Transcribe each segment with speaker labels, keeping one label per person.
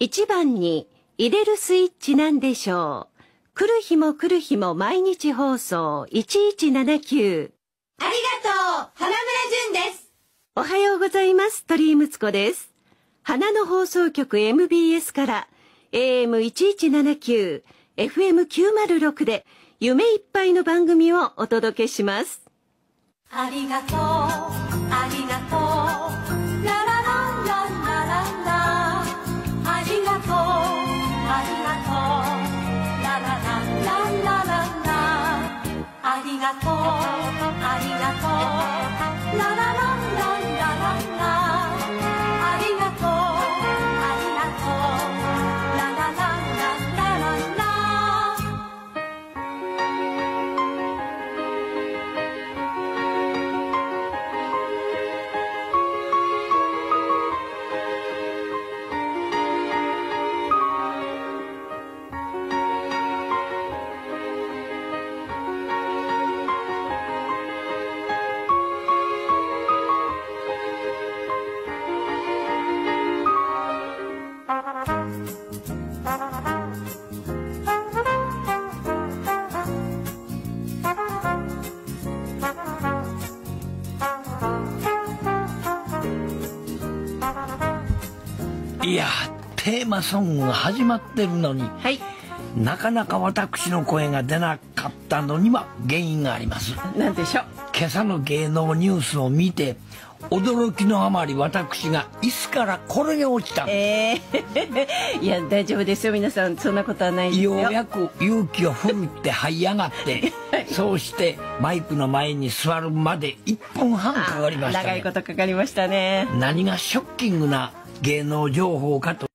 Speaker 1: 1番に入れるスイッチなんでしょう来る日も来る日も毎日放送1179ありがとう花村淳ですおはようございます鳥居睦子です花の放送局 MBS から AM1179 FM906 で夢いっぱいの番組をお届けしますありがとういやテーマソングが始まってるのに、はい、なかなか私の声が出なかったのには原因があります何でしょう今朝の芸能ニュースを見て驚きのあまり私が椅子から転げ落ちたええー、いや大丈夫ですよ皆さんそんなことはないようやく勇気を振るって這い上がって そうしてマイクの前に座るまで1分半かかりました、ね、長いことかかりましたね何がショッキングな芸能情報かと、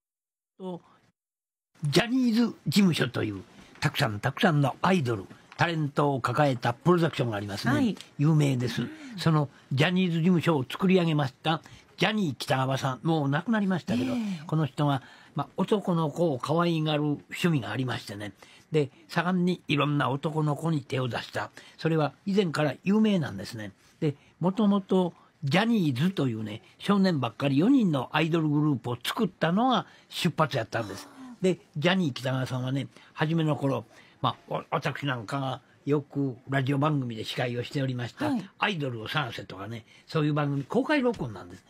Speaker 1: ジャニーズ事務所という、たくさんたくさんのアイドル、タレントを抱えたプロダクションがありますね、はい、有名です、そのジャニーズ事務所を作り上げましたジャニー喜多川さん、もう亡くなりましたけど、えー、この人は、まあ、男の子を可愛がる趣味がありましてね、で、盛んにいろんな男の子に手を出した、それは以前から有名なんですね。で、もともとジャニーズというね、少年ばっかり4人のアイドルグループを作ったのが出発やったんです。で、ジャニー喜多川さんはね、初めの頃、まあ、私なんかがよくラジオ番組で司会をしておりました、はい、アイドルを探せとかね、そういう番組、公開録音なんですね。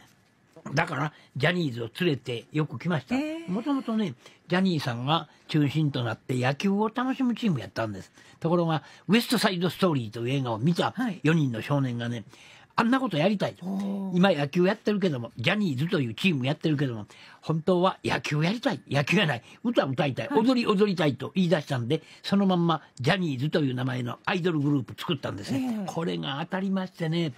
Speaker 1: だから、ジャニーズを連れてよく来ました。もともとね、ジャニーさんが中心となって野球を楽しむチームやったんです。ところが、ウエストサイドストーリーという映画を見た4人の少年がね、はいあんなことやりたいと今野球やってるけどもジャニーズというチームやってるけども本当は野球やりたい野球やない歌歌いたい、踊り踊りたいと言い出したんでそのまんまジャニーズという名前のアイドルグループ作ったんですね、えー、これが当たりましてね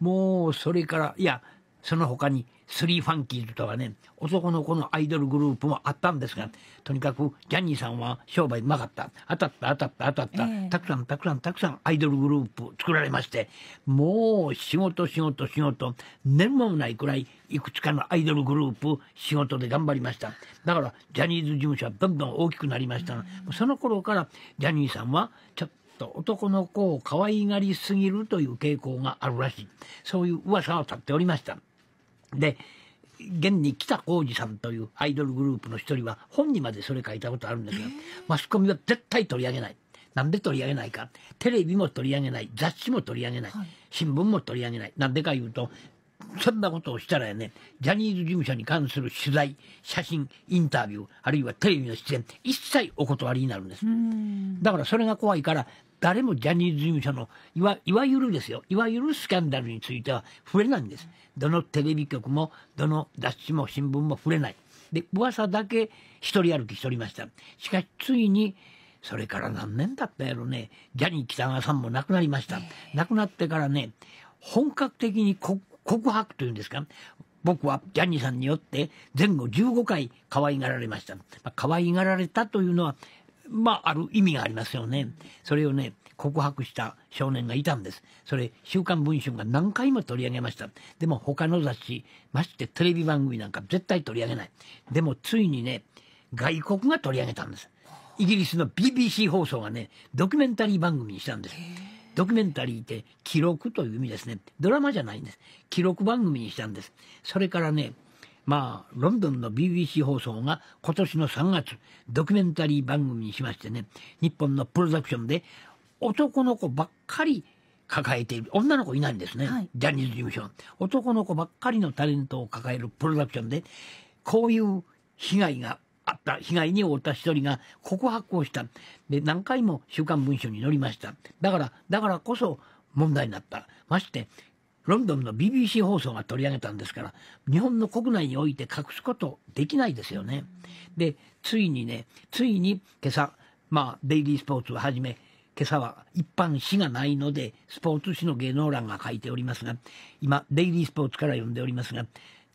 Speaker 1: もうそれからいやその他にスリーファンキーズとかね、男の子のアイドルグループもあったんですが、とにかくジャニーさんは商売うまかった。当たった、当たった、当たった、えー。たくさん、たくさん、たくさんアイドルグループ作られまして、もう仕事、仕事、仕事、寝る間もないくらい、いくつかのアイドルグループ仕事で頑張りました。だから、ジャニーズ事務所はどんどん大きくなりましたのその頃からジャニーさんは、ちょっとと男の子を可愛がりすぎるという傾向があるらしい。そういう噂は立っておりました。で現に北浩二さんというアイドルグループの一人は本にまでそれ書いたことあるんですがマスコミは絶対取り上げないなんで取り上げないかテレビも取り上げない雑誌も取り上げない、はい、新聞も取り上げないなんでかいうとそんなことをしたらね、ジャニーズ事務所に関する取材、写真、インタビュー、あるいはテレビの出演、一切お断りになるんです。だからそれが怖いから、誰もジャニーズ事務所のいわいわゆるですよいわゆるスキャンダルについては触れないんですどのテレビ局もどの雑誌も新聞も触れないで噂だけ一人歩きしておりましたしかしついにそれから何年だったやろねジャニー喜多川さんも亡くなりました亡くなってからね本格的に告白というんですか僕はジャニーさんによって前後15回可愛がられました。まあ、可愛がられたというのはまあ、ある意味がありますよね。それをね、告白した少年がいたんです。それ、週刊文春が何回も取り上げました。でも他の雑誌、ましてテレビ番組なんか絶対取り上げない。でもついにね、外国が取り上げたんです。イギリスの BBC 放送がね、ドキュメンタリー番組にしたんです。ドキュメンタリーって記録という意味ですね。ドラマじゃないんです。記録番組にしたんです。それからね、まあ、ロンドンの BBC 放送が今年の3月、ドキュメンタリー番組にしましてね、日本のプロダクションで男の子ばっかり抱えている、女の子いないんですね、はい、ジャニーズ事務所。男の子ばっかりのタレントを抱えるプロダクションで、こういう被害があった、被害に遭った一人が告白をした。で、何回も週刊文春に載りました。だから、だからこそ問題になった。まして、ロンドンの BBC 放送が取り上げたんですから日本の国内において隠すことできないですよね。でついにねついに今朝まあデイリースポーツをはじめ今朝は一般紙がないのでスポーツ紙の芸能欄が書いておりますが今デイリースポーツから読んでおりますが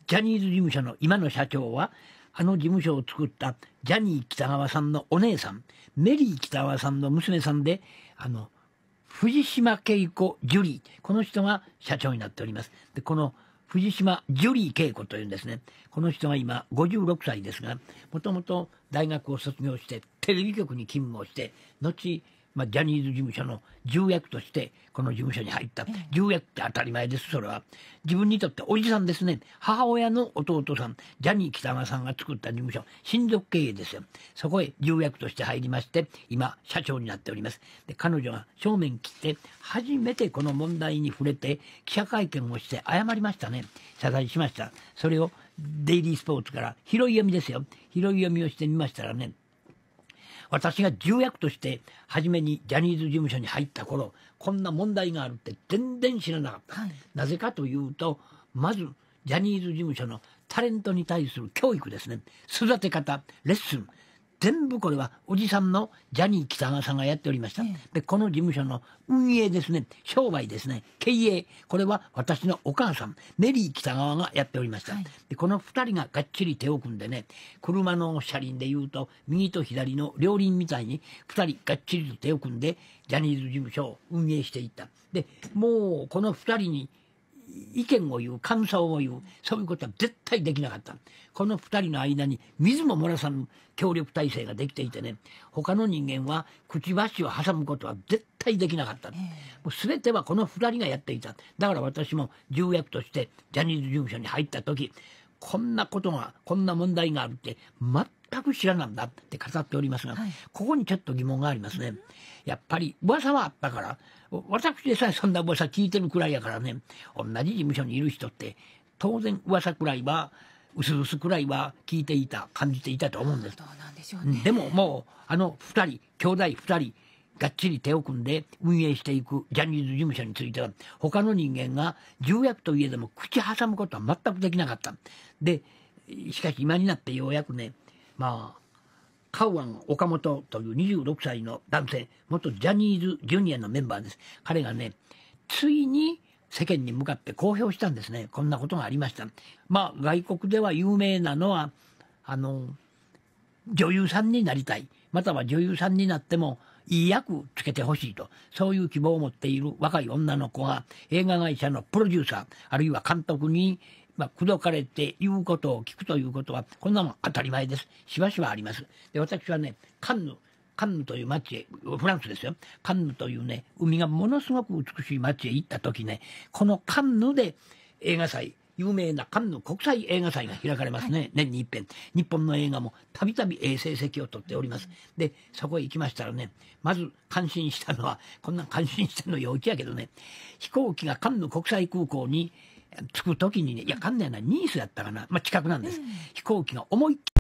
Speaker 1: ジャニーズ事務所の今の社長はあの事務所を作ったジャニー喜多川さんのお姉さんメリー喜多川さんの娘さんであの藤島恵子ジュリー。この人が社長になっております。で、この藤島ジュリー恵子というんですね。この人が今56歳ですが、もともと大学を卒業してテレビ局に勤務をして、後、まあ、ジャニーズ事務所の重役としてこの事務所に入った、重役って当たり前ですそれは自分にとっておじさんですね母親の弟さんジャニー喜多川さんが作った事務所親族経営ですよそこへ重役として入りまして今社長になっておりますで彼女が正面切って初めてこの問題に触れて記者会見をして謝りましたね謝罪しましたそれをデイリースポーツから拾い読みですよ拾い読みをしてみましたらね私が重役として初めにジャニーズ事務所に入った頃こんな問題があるって全然知らなかった、はい、なぜかというとまずジャニーズ事務所のタレントに対する教育ですね育て方レッスン全部これはおじさんのジャニー喜多川さんがやっておりました、でこの事務所の運営ですね商売ですね経営これは私のお母さんメリー喜多川がやっておりました、はい、でこの2人ががっちり手を組んでね車の車輪でいうと右と左の両輪みたいに2人がっちりと手を組んでジャニーズ事務所を運営していったでもうこの2人に意見を言う感想を言うそういうことは絶対できなかったこの2人の間に水も漏らさぬ協力体制ができていてね他の人間はくちばしを挟むことは絶対できなかった、えー、もう全てはこの2人がやっていただから私も重役としてジャニーズ事務所に入った時こんなことがこんな問題があるって全全く知らなんだって語っておりますが、はい、ここにちょっと疑問がありますね。やっぱり噂はあったから、私でさえそんな噂聞いてるくらいやからね、同じ事務所にいる人って、当然噂くらいは、薄々くらいは聞いていた、感じていたと思うんです。でね、でももう、あの2人、兄弟2人、がっちり手を組んで運営していくジャニーズ事務所については、他の人間が重役といえども口挟むことは全くできなかった。で、しかし今になってようやくね、まあカウアン・岡本という26歳の男性元ジャニーズジュニアのメンバーです彼がねついに世間に向かって公表したんですねこんなことがありましたまあ外国では有名なのはあの女優さんになりたいまたは女優さんになってもいい役つけてほしいとそういう希望を持っている若い女の子が映画会社のプロデューサーあるいは監督にまあ、口説かれて言うことを聞くということは、こんなもん当たり前です。しばしばあります。で、私はね、カンヌ、カンヌという町へ、フランスですよ。カンヌというね、海がものすごく美しい町へ行った時ね、このカンヌで映画祭、有名なカンヌ国際映画祭が開かれますね、はい、年に一遍日本の映画もたびたび成績を取っております、でそこへ行きましたらねまず感心したのはこんな感心したの陽気やけどね飛行機がカンヌ国際空港に着く時にねいやかん関内なニースやったかな、まあ、近くなんです、飛行機が思いっきり